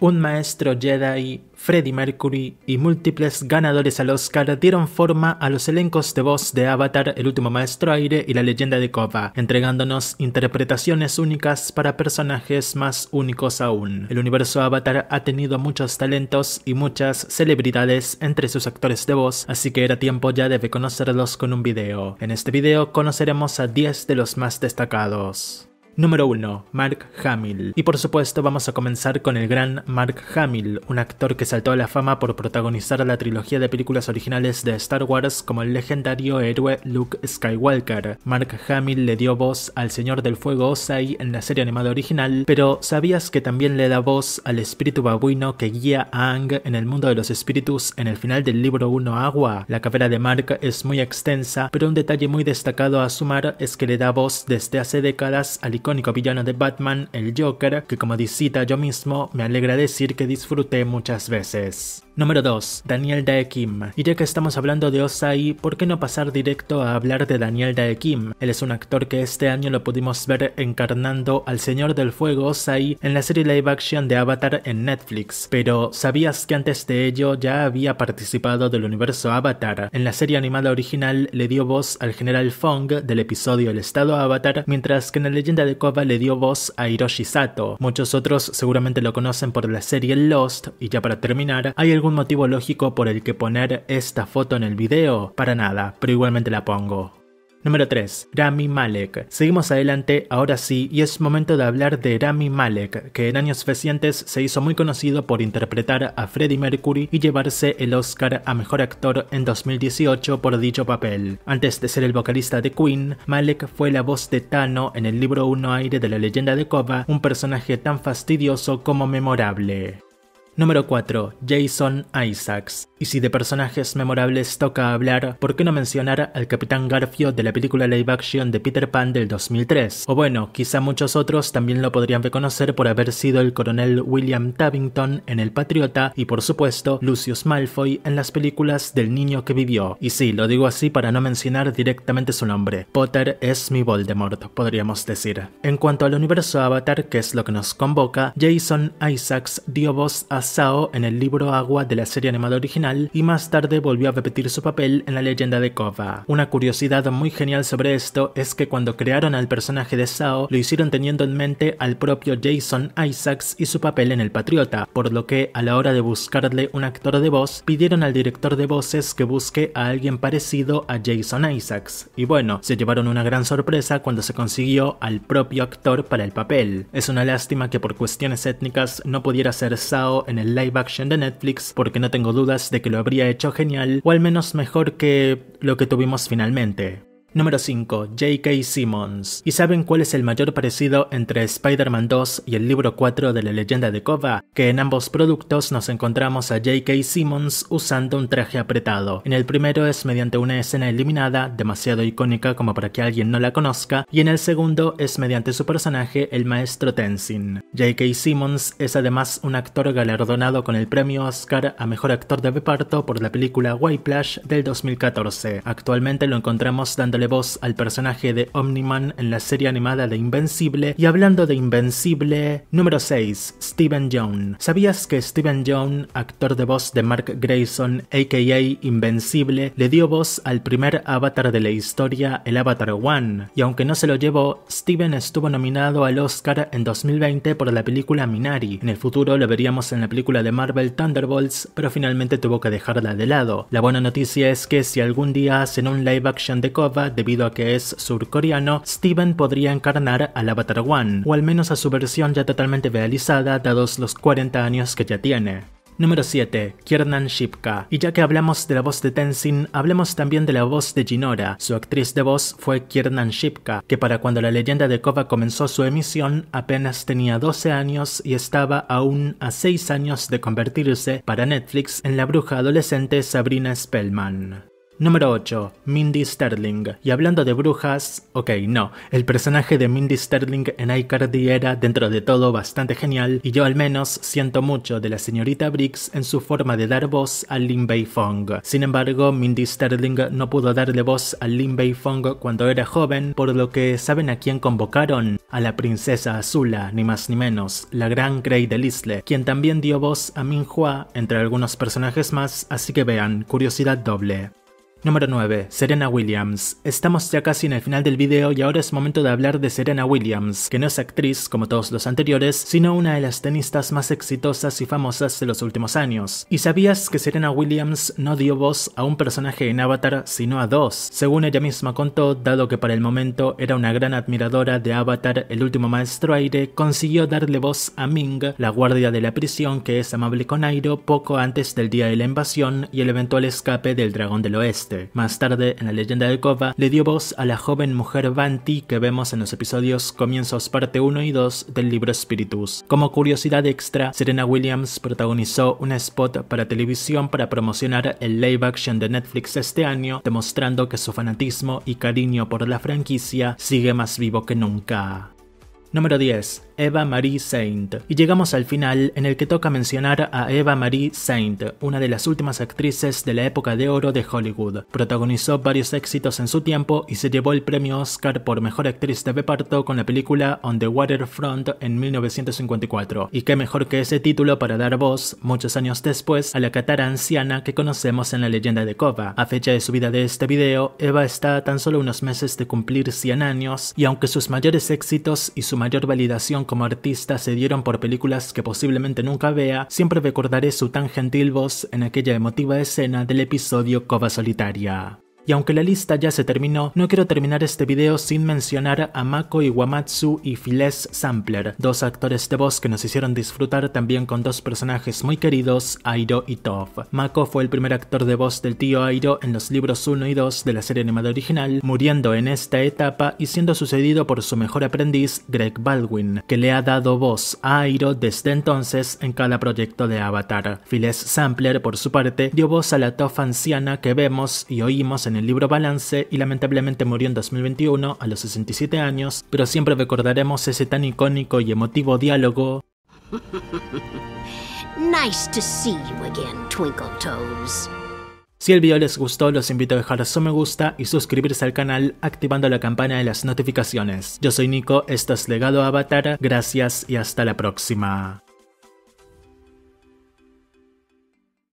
un maestro Jedi, Freddie Mercury y múltiples ganadores al Oscar dieron forma a los elencos de voz de Avatar, El último maestro aire y La leyenda de Kova, entregándonos interpretaciones únicas para personajes más únicos aún. El universo Avatar ha tenido muchos talentos y muchas celebridades entre sus actores de voz, así que era tiempo ya de conocerlos con un video. En este video conoceremos a 10 de los más destacados. Número 1. Mark Hamill. Y por supuesto vamos a comenzar con el gran Mark Hamill, un actor que saltó a la fama por protagonizar la trilogía de películas originales de Star Wars como el legendario héroe Luke Skywalker. Mark Hamill le dio voz al Señor del Fuego Ozai en la serie animada original, pero ¿sabías que también le da voz al espíritu babuino que guía a Ang en el mundo de los espíritus en el final del libro 1 Agua? La carrera de Mark es muy extensa, pero un detalle muy destacado a sumar es que le da voz desde hace décadas al y villano de Batman, el Joker, que como discita yo mismo, me alegra decir que disfruté muchas veces. Número 2. Daniel Daekim. Y ya que estamos hablando de Osai, ¿por qué no pasar directo a hablar de Daniel Daekim? Él es un actor que este año lo pudimos ver encarnando al Señor del Fuego Osai en la serie live action de Avatar en Netflix, pero ¿sabías que antes de ello ya había participado del universo Avatar? En la serie animada original le dio voz al general Fong del episodio El Estado Avatar, mientras que en la leyenda de Koba le dio voz a Hiroshi Sato. Muchos otros seguramente lo conocen por la serie Lost. Y ya para terminar, ¿hay algún motivo lógico por el que poner esta foto en el video? Para nada, pero igualmente la pongo. Número 3. Rami Malek. Seguimos adelante, ahora sí, y es momento de hablar de Rami Malek, que en años recientes se hizo muy conocido por interpretar a Freddie Mercury y llevarse el Oscar a Mejor Actor en 2018 por dicho papel. Antes de ser el vocalista de Queen, Malek fue la voz de Tano en el libro Uno Aire de la leyenda de Koba, un personaje tan fastidioso como memorable. Número 4. Jason Isaacs. Y si de personajes memorables toca hablar, ¿por qué no mencionar al Capitán Garfio de la película live action de Peter Pan del 2003? O bueno, quizá muchos otros también lo podrían reconocer por haber sido el coronel William Tavington en El Patriota y por supuesto Lucius Malfoy en las películas del niño que vivió. Y sí, lo digo así para no mencionar directamente su nombre. Potter es mi Voldemort, podríamos decir. En cuanto al universo Avatar, que es lo que nos convoca, Jason Isaacs dio voz a Sao en el libro Agua de la serie animada original y más tarde volvió a repetir su papel en La leyenda de Kova. Una curiosidad muy genial sobre esto es que cuando crearon al personaje de Sao, lo hicieron teniendo en mente al propio Jason Isaacs y su papel en El Patriota, por lo que a la hora de buscarle un actor de voz, pidieron al director de voces que busque a alguien parecido a Jason Isaacs. Y bueno, se llevaron una gran sorpresa cuando se consiguió al propio actor para el papel. Es una lástima que por cuestiones étnicas no pudiera ser Sao en el live action de Netflix porque no tengo dudas de que lo habría hecho genial o al menos mejor que lo que tuvimos finalmente. Número 5. J.K. Simmons. ¿Y saben cuál es el mayor parecido entre Spider-Man 2 y el libro 4 de la leyenda de Kova? Que en ambos productos nos encontramos a J.K. Simmons usando un traje apretado. En el primero es mediante una escena eliminada, demasiado icónica como para que alguien no la conozca, y en el segundo es mediante su personaje, el maestro Tenzin. J.K. Simmons es además un actor galardonado con el premio Oscar a Mejor Actor de Reparto por la película Whiplash del 2014. Actualmente lo encontramos dando voz al personaje de Omniman en la serie animada de Invencible. Y hablando de Invencible, número 6, Steven Jones ¿Sabías que Steven Jones actor de voz de Mark Grayson, aka Invencible, le dio voz al primer avatar de la historia, el Avatar One? Y aunque no se lo llevó, Steven estuvo nominado al Oscar en 2020 por la película Minari. En el futuro lo veríamos en la película de Marvel Thunderbolts, pero finalmente tuvo que dejarla de lado. La buena noticia es que si algún día hacen un live action de Kovac, debido a que es surcoreano, Steven podría encarnar al Avatar One, o al menos a su versión ya totalmente realizada dados los 40 años que ya tiene. Número 7. Kiernan Shipka. Y ya que hablamos de la voz de Tenzin, hablemos también de la voz de Jinora. Su actriz de voz fue Kiernan Shipka, que para cuando la leyenda de Kova comenzó su emisión apenas tenía 12 años y estaba aún a 6 años de convertirse para Netflix en la bruja adolescente Sabrina Spellman. Número 8. Mindy Sterling. Y hablando de brujas, ok, no. El personaje de Mindy Sterling en iCardi era, dentro de todo, bastante genial, y yo al menos siento mucho de la señorita Briggs en su forma de dar voz a Lin Bei Fong. Sin embargo, Mindy Sterling no pudo darle voz a Lin Bei Fong cuando era joven, por lo que ¿saben a quién convocaron? A la princesa Azula, ni más ni menos, la gran Grey de Lisle, quien también dio voz a Min Hua, entre algunos personajes más, así que vean, curiosidad doble. Número 9. Serena Williams. Estamos ya casi en el final del video y ahora es momento de hablar de Serena Williams, que no es actriz como todos los anteriores, sino una de las tenistas más exitosas y famosas de los últimos años. ¿Y sabías que Serena Williams no dio voz a un personaje en Avatar, sino a dos? Según ella misma contó, dado que para el momento era una gran admiradora de Avatar, el último maestro aire, consiguió darle voz a Ming, la guardia de la prisión que es amable con Airo poco antes del día de la invasión y el eventual escape del dragón del oeste. Más tarde, en la leyenda de Kova, le dio voz a la joven mujer Banti que vemos en los episodios Comienzos parte 1 y 2 del libro Spiritus. Como curiosidad extra, Serena Williams protagonizó un spot para televisión para promocionar el live action de Netflix este año, demostrando que su fanatismo y cariño por la franquicia sigue más vivo que nunca. Número 10. Eva Marie Saint. Y llegamos al final en el que toca mencionar a Eva Marie Saint, una de las últimas actrices de la época de oro de Hollywood. Protagonizó varios éxitos en su tiempo y se llevó el premio Oscar por Mejor Actriz de Reparto con la película On the Waterfront en 1954. Y qué mejor que ese título para dar voz, muchos años después, a la catara anciana que conocemos en la leyenda de kova A fecha de subida de este video, Eva está tan solo unos meses de cumplir 100 años y aunque sus mayores éxitos y su mayor validación como artista se dieron por películas que posiblemente nunca vea, siempre recordaré su tan gentil voz en aquella emotiva escena del episodio Cova Solitaria. Y aunque la lista ya se terminó, no quiero terminar este video sin mencionar a Mako Iwamatsu y files Sampler, dos actores de voz que nos hicieron disfrutar también con dos personajes muy queridos, Airo y Toph. Mako fue el primer actor de voz del tío Airo en los libros 1 y 2 de la serie animada original, muriendo en esta etapa y siendo sucedido por su mejor aprendiz, Greg Baldwin, que le ha dado voz a Airo desde entonces en cada proyecto de Avatar. files Sampler, por su parte, dio voz a la Toph anciana que vemos y oímos en el libro Balance y lamentablemente murió en 2021 a los 67 años, pero siempre recordaremos ese tan icónico y emotivo diálogo. Si el video les gustó, los invito a dejar su me gusta y suscribirse al canal activando la campana de las notificaciones. Yo soy Nico, esto es Legado Avatar, gracias y hasta la próxima.